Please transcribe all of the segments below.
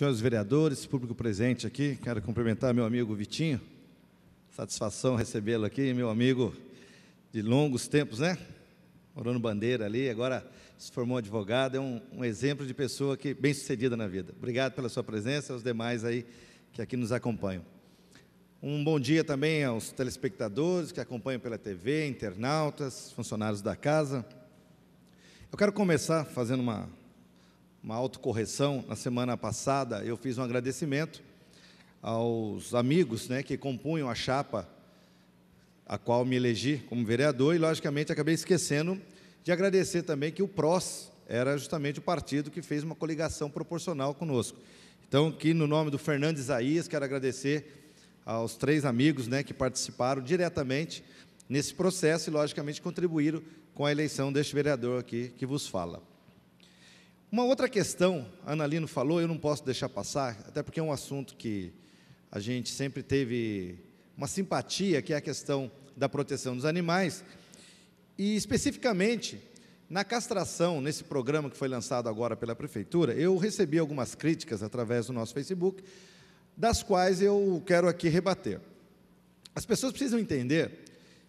Senhores vereadores, público presente aqui, quero cumprimentar meu amigo Vitinho. Satisfação recebê-lo aqui, meu amigo de longos tempos, né? Morou Bandeira ali, agora se formou advogado, é um, um exemplo de pessoa que bem sucedida na vida. Obrigado pela sua presença, aos demais aí que aqui nos acompanham. Um bom dia também aos telespectadores que acompanham pela TV, internautas, funcionários da casa. Eu quero começar fazendo uma uma autocorreção. Na semana passada, eu fiz um agradecimento aos amigos né, que compunham a chapa a qual me elegi como vereador e, logicamente, acabei esquecendo de agradecer também que o PROS era justamente o partido que fez uma coligação proporcional conosco. Então, aqui no nome do Fernando Isaías, quero agradecer aos três amigos né, que participaram diretamente nesse processo e, logicamente, contribuíram com a eleição deste vereador aqui que vos fala. Uma outra questão, a Lino falou, eu não posso deixar passar, até porque é um assunto que a gente sempre teve uma simpatia, que é a questão da proteção dos animais. E, especificamente, na castração, nesse programa que foi lançado agora pela Prefeitura, eu recebi algumas críticas através do nosso Facebook, das quais eu quero aqui rebater. As pessoas precisam entender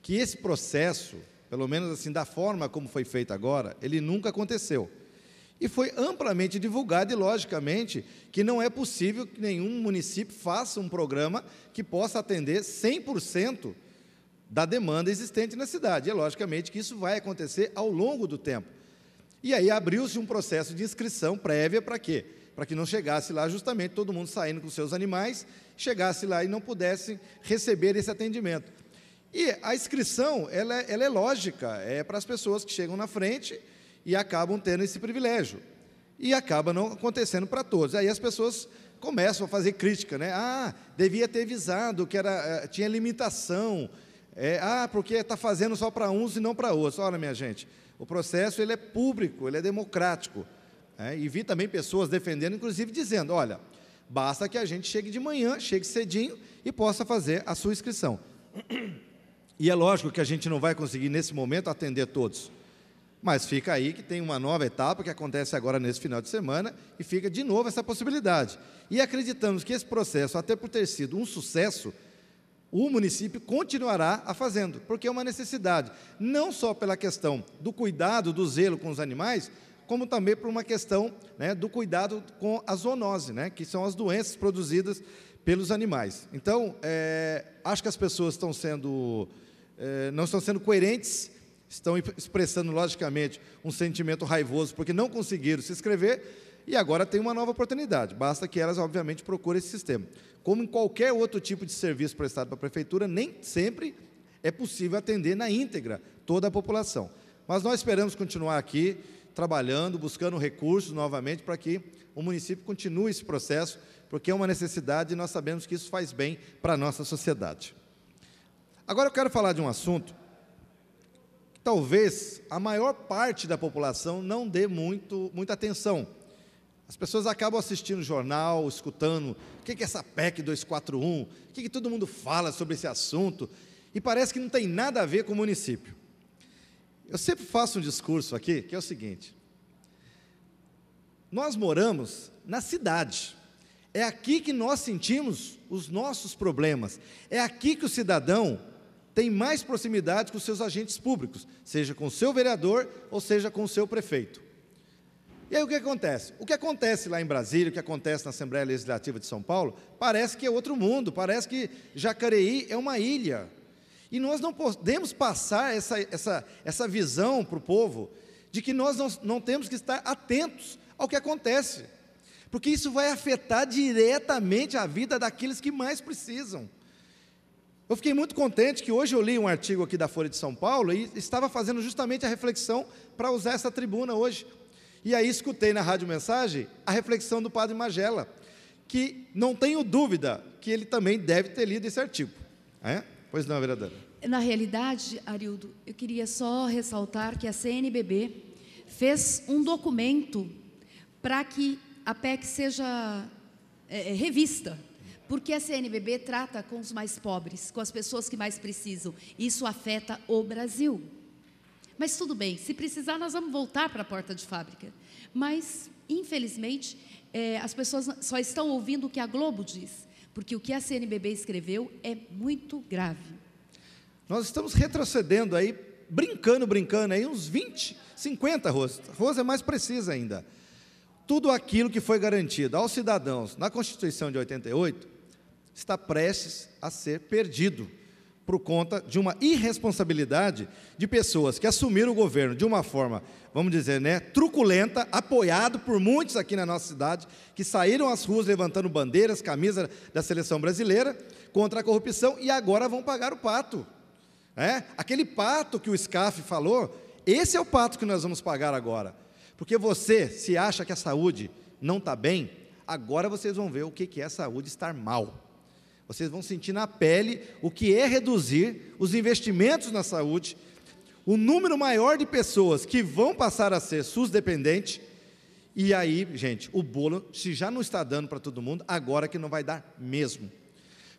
que esse processo, pelo menos assim, da forma como foi feito agora, ele nunca aconteceu. E foi amplamente divulgado, e logicamente que não é possível que nenhum município faça um programa que possa atender 100% da demanda existente na cidade. E é logicamente que isso vai acontecer ao longo do tempo. E aí abriu-se um processo de inscrição prévia para quê? Para que não chegasse lá justamente todo mundo saindo com seus animais, chegasse lá e não pudesse receber esse atendimento. E a inscrição, ela, é, ela é lógica, é para as pessoas que chegam na frente e acabam tendo esse privilégio. E acaba não acontecendo para todos. Aí as pessoas começam a fazer crítica, né? Ah, devia ter visado que era, eh, tinha limitação. É, ah, porque está fazendo só para uns e não para outros. Olha, minha gente, o processo ele é público, ele é democrático. É, e vi também pessoas defendendo, inclusive dizendo: olha, basta que a gente chegue de manhã, chegue cedinho e possa fazer a sua inscrição. E é lógico que a gente não vai conseguir, nesse momento, atender todos. Mas fica aí que tem uma nova etapa que acontece agora nesse final de semana e fica de novo essa possibilidade. E acreditamos que esse processo, até por ter sido um sucesso, o município continuará a fazendo, porque é uma necessidade, não só pela questão do cuidado, do zelo com os animais, como também por uma questão né, do cuidado com a zoonose, né, que são as doenças produzidas pelos animais. Então, é, acho que as pessoas estão sendo, é, não estão sendo coerentes estão expressando, logicamente, um sentimento raivoso porque não conseguiram se inscrever e agora tem uma nova oportunidade. Basta que elas, obviamente, procurem esse sistema. Como em qualquer outro tipo de serviço prestado para a prefeitura, nem sempre é possível atender na íntegra toda a população. Mas nós esperamos continuar aqui trabalhando, buscando recursos novamente para que o município continue esse processo, porque é uma necessidade e nós sabemos que isso faz bem para a nossa sociedade. Agora eu quero falar de um assunto talvez a maior parte da população não dê muito, muita atenção. As pessoas acabam assistindo jornal, escutando o que é essa PEC 241, o que, é que todo mundo fala sobre esse assunto, e parece que não tem nada a ver com o município. Eu sempre faço um discurso aqui que é o seguinte: nós moramos na cidade, é aqui que nós sentimos os nossos problemas, é aqui que o cidadão tem mais proximidade com seus agentes públicos, seja com o seu vereador ou seja com o seu prefeito. E aí o que acontece? O que acontece lá em Brasília, o que acontece na Assembleia Legislativa de São Paulo, parece que é outro mundo, parece que Jacareí é uma ilha. E nós não podemos passar essa, essa, essa visão para o povo de que nós não, não temos que estar atentos ao que acontece, porque isso vai afetar diretamente a vida daqueles que mais precisam. Eu fiquei muito contente que hoje eu li um artigo aqui da Folha de São Paulo e estava fazendo justamente a reflexão para usar essa tribuna hoje. E aí escutei na rádio mensagem a reflexão do padre Magela, que não tenho dúvida que ele também deve ter lido esse artigo. É? Pois não, vereadora. Na realidade, Arildo, eu queria só ressaltar que a CNBB fez um documento para que a PEC seja é, revista porque a CNBB trata com os mais pobres, com as pessoas que mais precisam. Isso afeta o Brasil. Mas tudo bem, se precisar, nós vamos voltar para a porta de fábrica. Mas, infelizmente, é, as pessoas só estão ouvindo o que a Globo diz, porque o que a CNBB escreveu é muito grave. Nós estamos retrocedendo aí, brincando, brincando aí, uns 20, 50, Rosa. Rosa é mais precisa ainda tudo aquilo que foi garantido aos cidadãos na Constituição de 88 está prestes a ser perdido por conta de uma irresponsabilidade de pessoas que assumiram o governo de uma forma, vamos dizer, né, truculenta, apoiado por muitos aqui na nossa cidade, que saíram às ruas levantando bandeiras, camisa da seleção brasileira contra a corrupção e agora vão pagar o pato. É? Aquele pato que o SCAF falou, esse é o pato que nós vamos pagar agora. Porque você, se acha que a saúde não está bem, agora vocês vão ver o que é saúde estar mal. Vocês vão sentir na pele o que é reduzir os investimentos na saúde, o número maior de pessoas que vão passar a ser SUS dependente. E aí, gente, o bolo, se já não está dando para todo mundo, agora que não vai dar mesmo.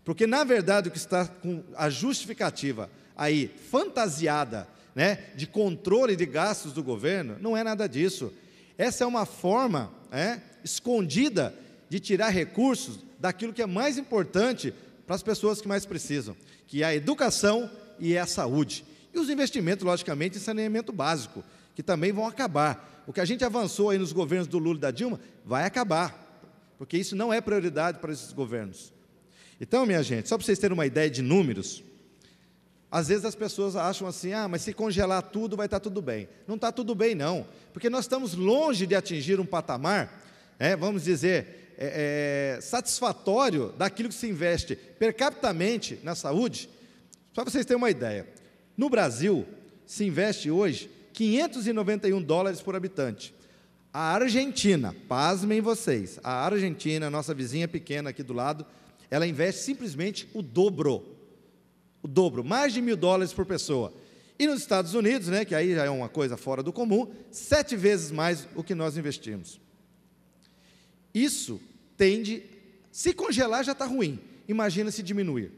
Porque, na verdade, o que está com a justificativa aí fantasiada né, de controle de gastos do governo, não é nada disso. Essa é uma forma é, escondida de tirar recursos daquilo que é mais importante para as pessoas que mais precisam, que é a educação e é a saúde. E os investimentos, logicamente, em saneamento básico, que também vão acabar. O que a gente avançou aí nos governos do Lula e da Dilma vai acabar, porque isso não é prioridade para esses governos. Então, minha gente, só para vocês terem uma ideia de números, às vezes as pessoas acham assim: ah, mas se congelar tudo vai estar tudo bem. Não está tudo bem, não, porque nós estamos longe de atingir um patamar, é, vamos dizer, é, é, satisfatório daquilo que se investe per mente na saúde, só para vocês terem uma ideia, no Brasil se investe hoje 591 dólares por habitante. A Argentina, pasmem vocês, a Argentina, nossa vizinha pequena aqui do lado, ela investe simplesmente o dobro. O dobro, mais de mil dólares por pessoa. E nos Estados Unidos, né, que aí já é uma coisa fora do comum, sete vezes mais o que nós investimos. Isso tende. Se congelar já está ruim, imagina se diminuir.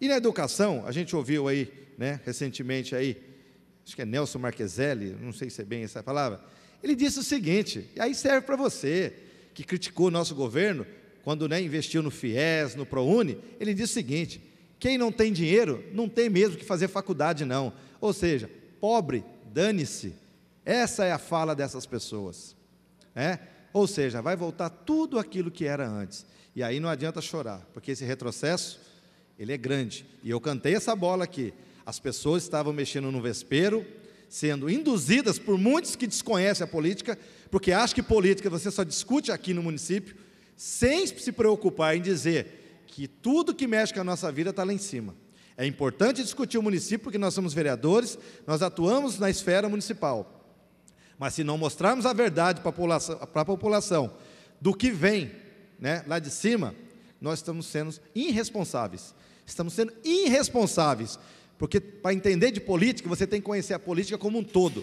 E na educação, a gente ouviu aí, né, recentemente aí, acho que é Nelson Marqueselli, não sei se é bem essa palavra, ele disse o seguinte, e aí serve para você, que criticou o nosso governo, quando né, investiu no FIES, no ProUni, ele disse o seguinte, quem não tem dinheiro, não tem mesmo que fazer faculdade não, ou seja, pobre, dane-se, essa é a fala dessas pessoas, né? Ou seja, vai voltar tudo aquilo que era antes. E aí não adianta chorar, porque esse retrocesso, ele é grande. E eu cantei essa bola aqui. As pessoas estavam mexendo no vespeiro, sendo induzidas por muitos que desconhecem a política, porque acham que política você só discute aqui no município, sem se preocupar em dizer que tudo que mexe com a nossa vida está lá em cima. É importante discutir o município, porque nós somos vereadores, nós atuamos na esfera municipal. Mas se não mostrarmos a verdade para a população, população do que vem né, lá de cima, nós estamos sendo irresponsáveis. Estamos sendo irresponsáveis. Porque para entender de política, você tem que conhecer a política como um todo.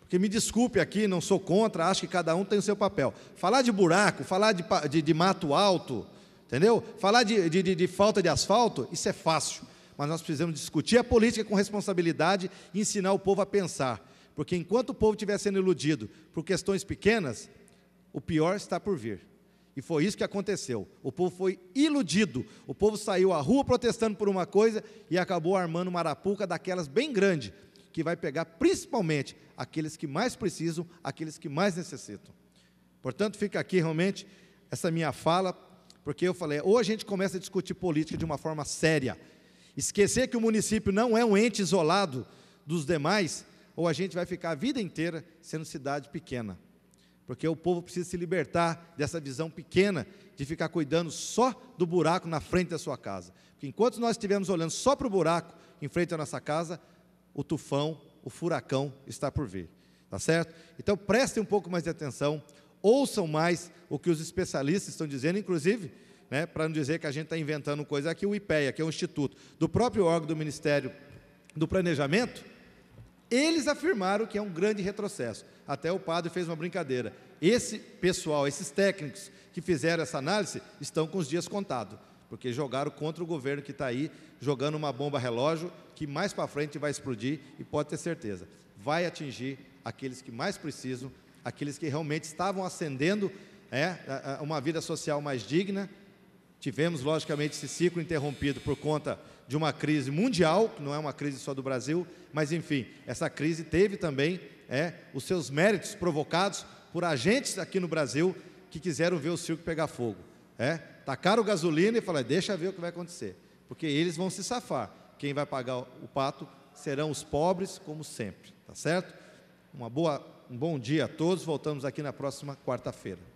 Porque me desculpe aqui, não sou contra, acho que cada um tem o seu papel. Falar de buraco, falar de, de, de mato alto, entendeu? Falar de, de, de falta de asfalto, isso é fácil. Mas nós precisamos discutir a política com responsabilidade e ensinar o povo a pensar. Porque enquanto o povo estiver sendo iludido por questões pequenas, o pior está por vir. E foi isso que aconteceu. O povo foi iludido. O povo saiu à rua protestando por uma coisa e acabou armando uma arapuca daquelas bem grande, que vai pegar principalmente aqueles que mais precisam, aqueles que mais necessitam. Portanto, fica aqui realmente essa minha fala, porque eu falei, ou a gente começa a discutir política de uma forma séria, esquecer que o município não é um ente isolado dos demais ou a gente vai ficar a vida inteira sendo cidade pequena. Porque o povo precisa se libertar dessa visão pequena de ficar cuidando só do buraco na frente da sua casa. Porque enquanto nós estivermos olhando só para o buraco em frente à nossa casa, o tufão, o furacão está por vir. Tá certo? Então prestem um pouco mais de atenção, ouçam mais o que os especialistas estão dizendo, inclusive, né, para não dizer que a gente está inventando coisa aqui, o IPEA, que é um instituto do próprio órgão do Ministério do Planejamento, eles afirmaram que é um grande retrocesso. Até o padre fez uma brincadeira. Esse pessoal, esses técnicos que fizeram essa análise, estão com os dias contados, porque jogaram contra o governo que está aí, jogando uma bomba relógio que mais para frente vai explodir e pode ter certeza, vai atingir aqueles que mais precisam, aqueles que realmente estavam ascendendo é, uma vida social mais digna. Tivemos, logicamente, esse ciclo interrompido por conta de uma crise mundial, que não é uma crise só do Brasil, mas enfim, essa crise teve também é, os seus méritos provocados por agentes aqui no Brasil que quiseram ver o circo pegar fogo. É, tacaram gasolina e falaram, deixa ver o que vai acontecer, porque eles vão se safar. Quem vai pagar o pato serão os pobres, como sempre, tá certo? Uma boa, um bom dia a todos, voltamos aqui na próxima quarta-feira.